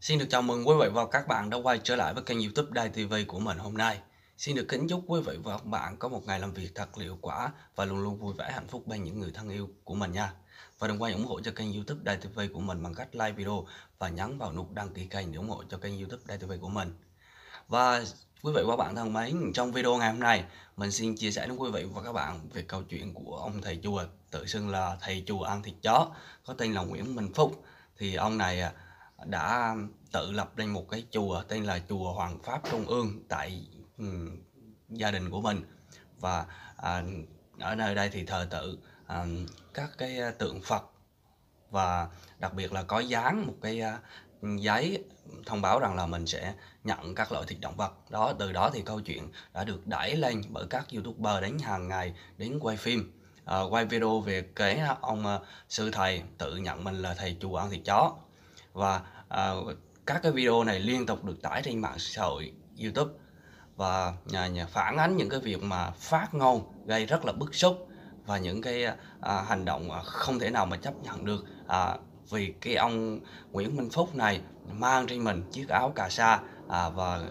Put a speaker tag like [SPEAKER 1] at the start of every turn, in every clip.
[SPEAKER 1] Xin được chào mừng quý vị và các bạn đã quay trở lại với kênh youtube Đài TV của mình hôm nay. Xin được kính chúc quý vị và các bạn có một ngày làm việc thật hiệu quả và luôn luôn vui vẻ hạnh phúc bên những người thân yêu của mình nha. Và đừng quên ủng hộ cho kênh youtube Đài TV của mình bằng cách like video và nhấn vào nút đăng ký kênh để ủng hộ cho kênh youtube Đài TV của mình. Và quý vị và các bạn thân mến, trong video ngày hôm nay mình xin chia sẻ đến quý vị và các bạn về câu chuyện của ông thầy chùa tự xưng là thầy chùa ăn thịt chó có tên là Nguyễn Minh Phúc. Thì ông này à, đã tự lập lên một cái chùa tên là chùa Hoàng Pháp Trung ương tại um, gia đình của mình và à, ở nơi đây thì thờ tự à, các cái à, tượng Phật và đặc biệt là có dán một cái à, giấy thông báo rằng là mình sẽ nhận các loại thịt động vật đó từ đó thì câu chuyện đã được đẩy lên bởi các youtuber đến hàng ngày đến quay phim à, quay video về cái ông à, sư thầy tự nhận mình là thầy chùa ăn thịt chó và à, các cái video này liên tục được tải trên mạng xã hội YouTube và nhà, nhà phản ánh những cái việc mà phát ngôn gây rất là bức xúc và những cái à, hành động không thể nào mà chấp nhận được à, vì cái ông Nguyễn Minh Phúc này mang trên mình chiếc áo cà sa à, và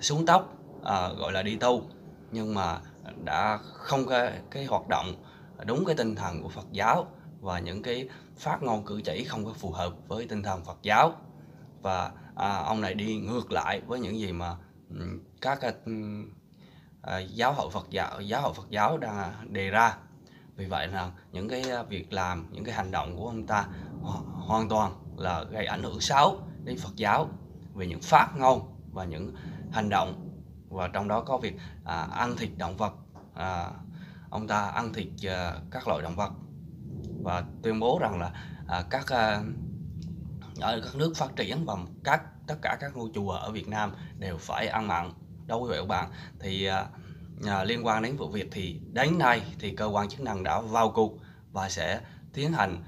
[SPEAKER 1] xuống tóc à, gọi là đi tu nhưng mà đã không cái, cái hoạt động đúng cái tinh thần của Phật giáo và những cái phát ngôn cử chỉ không có phù hợp với tinh thần Phật giáo và à, ông này đi ngược lại với những gì mà ừ, các à, ừ, à, giáo hội Phật giáo giáo hội Phật giáo đang đề ra vì vậy là những cái việc làm những cái hành động của ông ta hoàn toàn là gây ảnh hưởng xấu đến Phật giáo về những phát ngôn và những hành động và trong đó có việc à, ăn thịt động vật à, ông ta ăn thịt à, các loại động vật và tuyên bố rằng là à, các à, ở các nước phát triển và các tất cả các ngôi chùa ở Việt Nam đều phải ăn mặn đâu quý vị các bạn thì à, à, liên quan đến vụ việc thì đến nay thì cơ quan chức năng đã vào cuộc và sẽ tiến hành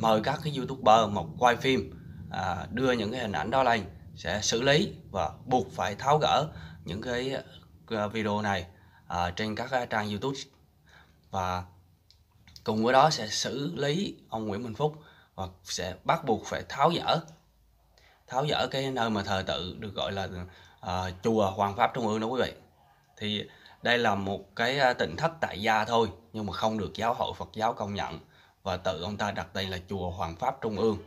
[SPEAKER 1] mời các cái youtuber một quay phim à, đưa những cái hình ảnh đó lên sẽ xử lý và buộc phải tháo gỡ những cái à, video này à, trên các trang YouTube và cùng với đó sẽ xử lý ông Nguyễn Minh Phúc và sẽ bắt buộc phải tháo dỡ tháo dỡ cái nơi mà thờ tự được gọi là uh, chùa Hoàng Pháp Trung ương đó quý vị thì đây là một cái à, tỉnh thất tại gia thôi nhưng mà không được giáo hội Phật giáo công nhận và tự ông ta đặt tên là chùa Hoàng Pháp Trung ương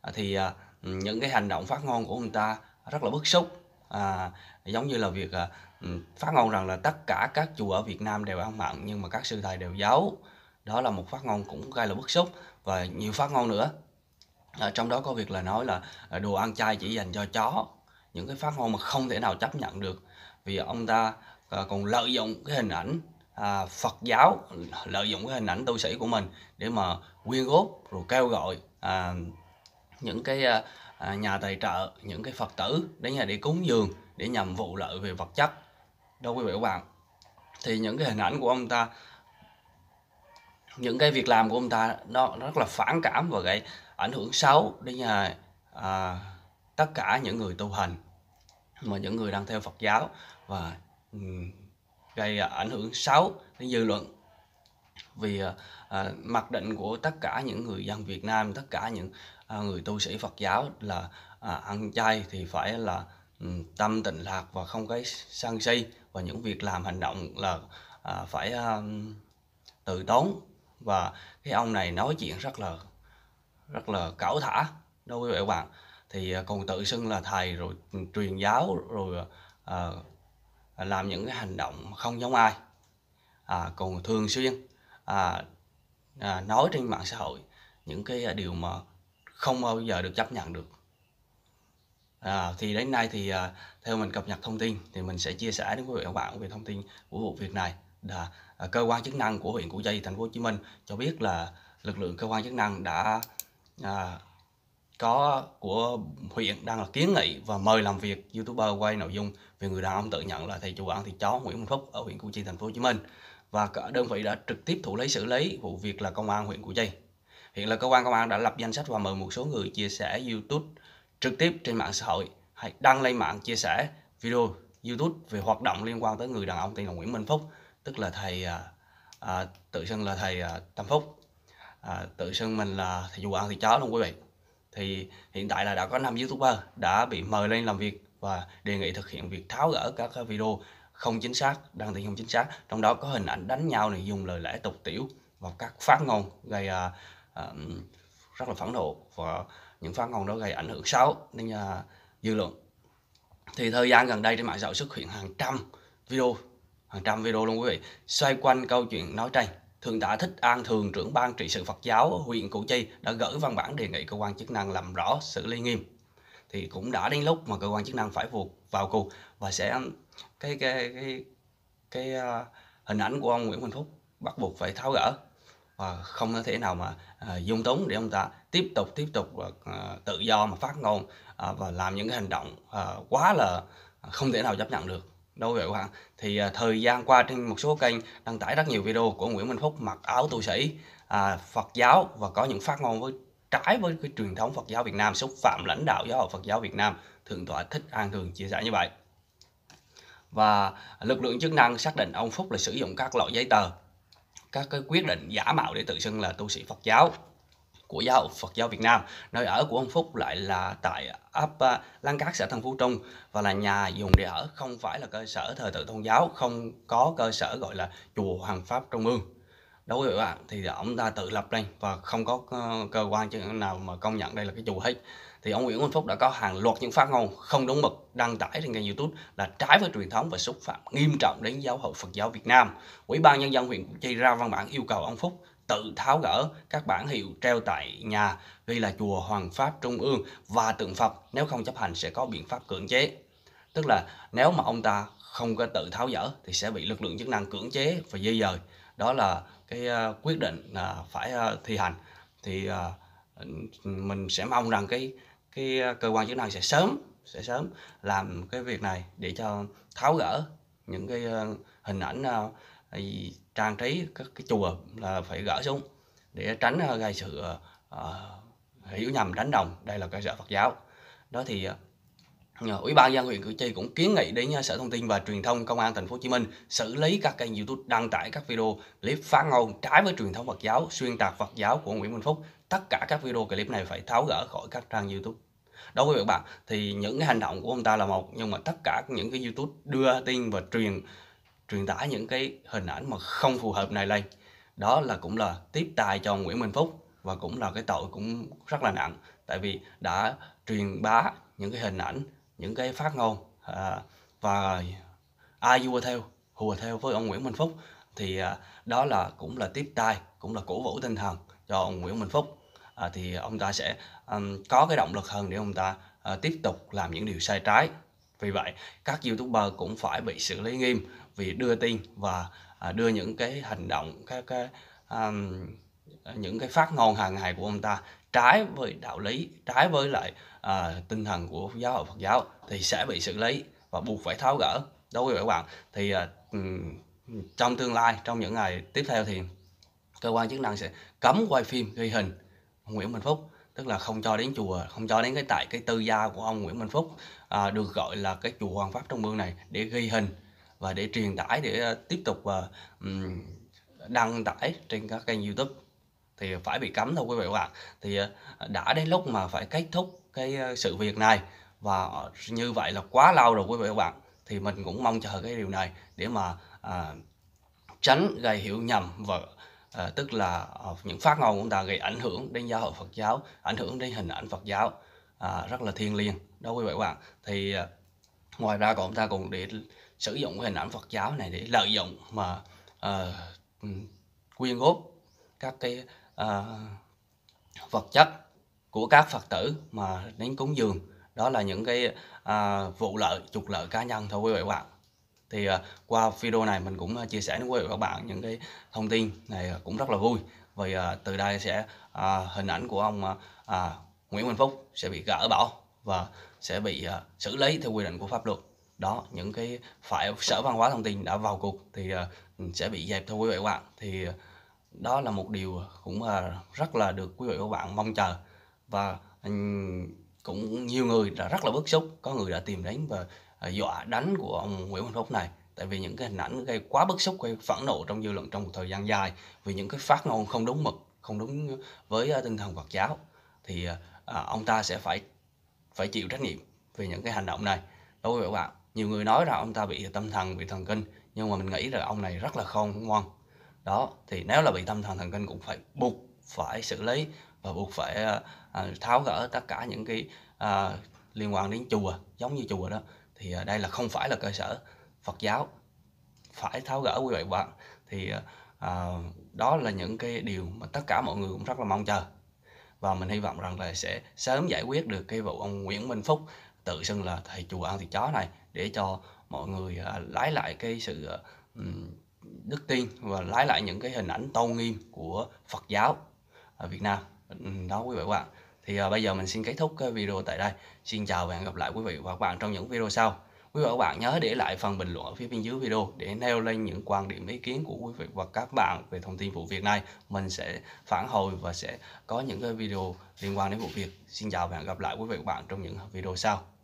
[SPEAKER 1] à, thì uh, những cái hành động phát ngôn của ông ta rất là bức xúc à, giống như là việc à, phát ngôn rằng là tất cả các chùa ở Việt Nam đều ăn mặn nhưng mà các sư thầy đều giấu đó là một phát ngôn cũng gây là bức xúc và nhiều phát ngôn nữa à, trong đó có việc là nói là ờ, đồ ăn chay chỉ dành cho chó những cái phát ngôn mà không thể nào chấp nhận được vì ông ta à, còn lợi dụng cái hình ảnh à, Phật giáo lợi dụng cái hình ảnh tu sĩ của mình để mà quyên góp rồi kêu gọi à, những cái à, nhà tài trợ những cái Phật tử đến nhà để cúng dường để nhằm vụ lợi về vật chất đâu quý vị các bạn thì những cái hình ảnh của ông ta những cái việc làm của ông ta nó, rất là phản cảm và gây ảnh hưởng xấu đến nhà à, tất cả những người tu hành mà những người đang theo Phật giáo và um, gây ảnh hưởng xấu đến dư luận vì à, à, mặc định của tất cả những người dân Việt Nam tất cả những à, người tu sĩ Phật giáo là à, ăn chay thì phải là um, tâm tịnh lạc và không cái sân si và những việc làm hành động là à, phải à, tự tốn và cái ông này nói chuyện rất là rất là cẩu thả đối với các bạn thì à, còn tự xưng là thầy rồi truyền giáo rồi à, à, làm những cái hành động không giống ai à, còn thường xuyên à, à, nói trên mạng xã hội những cái à, điều mà không bao giờ được chấp nhận được à, thì đến nay thì à, theo mình cập nhật thông tin thì mình sẽ chia sẻ đến quý vị các bạn về thông tin của vụ việc này là À, cơ quan chức năng của huyện Củ Chi, thành phố Hồ Chí Minh cho biết là lực lượng cơ quan chức năng đã à, có của huyện đang là kiến nghị và mời làm việc youtuber quay nội dung về người đàn ông tự nhận là thầy chủ quản thì chó Nguyễn minh Phúc ở huyện Củ Chi, thành phố Hồ Chí Minh và đơn vị đã trực tiếp thủ lý xử lý vụ việc là công an huyện Củ Chi. Hiện là cơ quan công an đã lập danh sách và mời một số người chia sẻ YouTube trực tiếp trên mạng xã hội hay đăng lên mạng chia sẻ video YouTube về hoạt động liên quan tới người đàn ông tên là Nguyễn Minh Phúc tức là thầy à, à, tự xưng là thầy à, Tam Phúc à, tự xưng mình là thầy dù ăn thì chó luôn quý vị thì hiện tại là đã có 5 youtuber đã bị mời lên làm việc và đề nghị thực hiện việc tháo gỡ các video không chính xác đăng tin không chính xác trong đó có hình ảnh đánh nhau này dùng lời lẽ tục tiểu và các phát ngôn gây à, à, rất là phẫn nộ và những phát ngôn đó gây ảnh hưởng xấu đến à, dư luận thì thời gian gần đây trên mạng xã hội xuất hiện hàng trăm video hàng trăm video luôn quý vị xoay quanh câu chuyện nói trên Thượng tá Thích An Thường, trưởng ban trị sự Phật giáo huyện Củ Chi đã gửi văn bản đề nghị cơ quan chức năng làm rõ xử lý nghiêm. Thì cũng đã đến lúc mà cơ quan chức năng phải vượt vào cuộc và sẽ cái cái cái cái uh, hình ảnh của ông Nguyễn Văn Phúc bắt buộc phải tháo gỡ và không thể nào mà uh, dung túng để ông ta tiếp tục tiếp tục uh, tự do mà phát ngôn uh, và làm những cái hành động uh, quá là không thể nào chấp nhận được đâu vậy các bạn? thì à, thời gian qua trên một số kênh đăng tải rất nhiều video của Nguyễn Minh Phúc mặc áo tu sĩ à, Phật giáo và có những phát ngôn với trái với cái truyền thống Phật giáo Việt Nam xúc phạm lãnh đạo giáo hội Phật giáo Việt Nam thượng tọa thích an thường chia sẻ như vậy và lực lượng chức năng xác định ông Phúc là sử dụng các loại giấy tờ các cái quyết định giả mạo để tự xưng là tu sĩ Phật giáo của giáo Phật giáo Việt Nam. Nơi ở của ông Phúc lại là tại ấp Lan Cát, xã Tân Phú Trung và là nhà dùng để ở, không phải là cơ sở thờ tự tôn giáo, không có cơ sở gọi là chùa Hoàng Pháp Trung ương. Đối với bạn thì ông ta tự lập lên và không có ờ, cơ quan nào mà công nhận đây là cái chùa hết thì ông Nguyễn Văn Phúc đã có hàng loạt những phát ngôn không đúng mực đăng tải trên kênh YouTube là trái với truyền thống và xúc phạm nghiêm trọng đến giáo hội Phật giáo Việt Nam. Ủy ban nhân dân huyện Củ Chi ra văn bản yêu cầu ông Phúc tự tháo gỡ các bản hiệu treo tại nhà ghi là chùa Hoàng Pháp Trung ương và tượng Phật nếu không chấp hành sẽ có biện pháp cưỡng chế. Tức là nếu mà ông ta không có tự tháo dỡ thì sẽ bị lực lượng chức năng cưỡng chế và di dời. Đó là cái ờ, quyết định ờ, phải ờ, thi hành. Thì mình sẽ mong rằng cái cái cơ quan chức năng sẽ sớm sẽ sớm làm cái việc này để cho tháo gỡ những cái hình ảnh thì trang trí các cái chùa là phải gỡ xuống để tránh ờ, gây sự uh, hiểu nhầm đánh đồng đây là cơ sở Phật giáo đó thì Ủy ban dân huyện Củ Chi cũng kiến nghị đến Sở Thông tin và Truyền thông Công an Thành phố Hồ Chí Minh xử lý các kênh YouTube đăng tải các video clip phá ngôn trái với truyền thống Phật giáo, xuyên tạc Phật giáo của Nguyễn Minh Phúc. Tất cả các video clip này phải tháo gỡ khỏi các trang YouTube. Đối với các bạn thì những cái hành động của ông ta là một nhưng mà tất cả những cái YouTube đưa tin và truyền truyền tải những cái hình ảnh mà không phù hợp này lên đó là cũng là tiếp tài cho Nguyễn Minh Phúc và cũng là cái tội cũng rất là nặng tại vì đã truyền bá những cái hình ảnh những cái phát ngôn à, và ai vua theo hùa theo với ông Nguyễn Minh Phúc thì à, đó là cũng là tiếp tay cũng là cổ vũ tinh thần cho ông Nguyễn Minh Phúc à, thì ông ta sẽ um, có cái động lực hơn để ông ta à, tiếp tục làm những điều sai trái vì vậy, các YouTuber cũng phải bị xử lý nghiêm vì đưa tin và à, đưa những cái hành động, các cái um, những cái phát ngôn hàng ngày của ông ta trái với đạo lý, trái với lại à, tinh thần của giáo hội Phật giáo thì sẽ bị xử lý và buộc phải tháo gỡ. Đối với các bạn thì à, trong tương lai, trong những ngày tiếp theo thì cơ quan chức năng sẽ cấm quay phim ghi hình Nguyễn Minh Phúc tức là không cho đến chùa không cho đến cái tại cái tư gia của ông Nguyễn Minh Phúc à, được gọi là cái chùa Hoàng Pháp Trung mương này để ghi hình và để truyền tải để à, tiếp tục à, đăng tải trên các kênh YouTube thì phải bị cấm thôi quý vị và các bạn thì à, đã đến lúc mà phải kết thúc cái à, sự việc này và như vậy là quá lâu rồi quý vị và các bạn thì mình cũng mong chờ cái điều này để mà à, tránh gây hiểu nhầm và à, tức là ờ, những phát ngôn của chúng ta gây ảnh hưởng đến giáo hội Phật giáo ảnh hưởng đến hình ảnh Phật giáo à, rất là thiêng liêng đó quý vị bạn thì à, ngoài ra còn chúng ta còn để sử dụng hình ảnh Phật giáo này để lợi dụng mà à, quyên góp các cái à, vật chất của các Phật tử mà đến cúng dường đó là những cái à, vụ lợi trục lợi cá nhân thôi quý vị bạn thì à, qua video này mình cũng à, chia sẻ với các bạn những cái thông tin này à, cũng rất là vui vậy từ đây sẽ à, hình ảnh của ông à, Nguyễn Minh Phúc sẽ bị gỡ bỏ và sẽ bị à, xử lý theo quy định của pháp luật đó những cái phải sở văn hóa thông tin đã vào cuộc thì uh, sẽ bị dẹp thôi quý vị các bạn thì đó là một điều cũng uh, rất là được quý vị và các bạn mong chờ và um, cũng nhiều người đã rất là bức xúc có người đã tìm đến và À, dọa đánh của ông Nguyễn Văn Phúc này tại vì những cái hình ảnh gây quá bức xúc gây phẫn nộ trong dư luận trong một thời gian dài vì những cái phát ngôn không đúng mực không đúng với à, tinh thần Phật giáo thì à, ông ta sẽ phải phải chịu trách nhiệm về những cái hành động này đối với các bạn nhiều người nói rằng ông ta bị tâm thần bị thần kinh nhưng mà mình nghĩ là ông này rất là khôn ngoan đó thì nếu là bị tâm thần thần kinh cũng phải buộc phải xử lý và buộc phải tháo gỡ tất cả những cái à, liên quan đến chùa giống như chùa đó thì à, đây là không phải là cơ sở Phật giáo phải tháo gỡ quý vị bạn thì à, à, đó là những cái điều mà tất cả mọi người cũng rất là mong chờ và mình hy vọng rằng là sẽ sớm giải quyết được cái vụ ông Nguyễn Minh Phúc tự xưng là thầy chùa ăn thịt chó này để cho mọi người à, lái lại cái sự à, đức tin và lái lại những cái hình ảnh tôn nghiêm của Phật giáo ở Việt Nam đó quý vị bạn thì uh, bây giờ mình xin kết thúc cái video tại đây. Xin chào và hẹn gặp lại quý vị và các bạn trong những video sau. Quý vị và các bạn nhớ để lại phần bình luận ở phía bên dưới video để nêu lên những quan điểm ý kiến của quý vị và các bạn về thông tin vụ việc này. Mình sẽ phản hồi và sẽ có những cái video liên quan đến vụ việc. Xin chào và hẹn gặp lại quý vị và các bạn trong những video sau.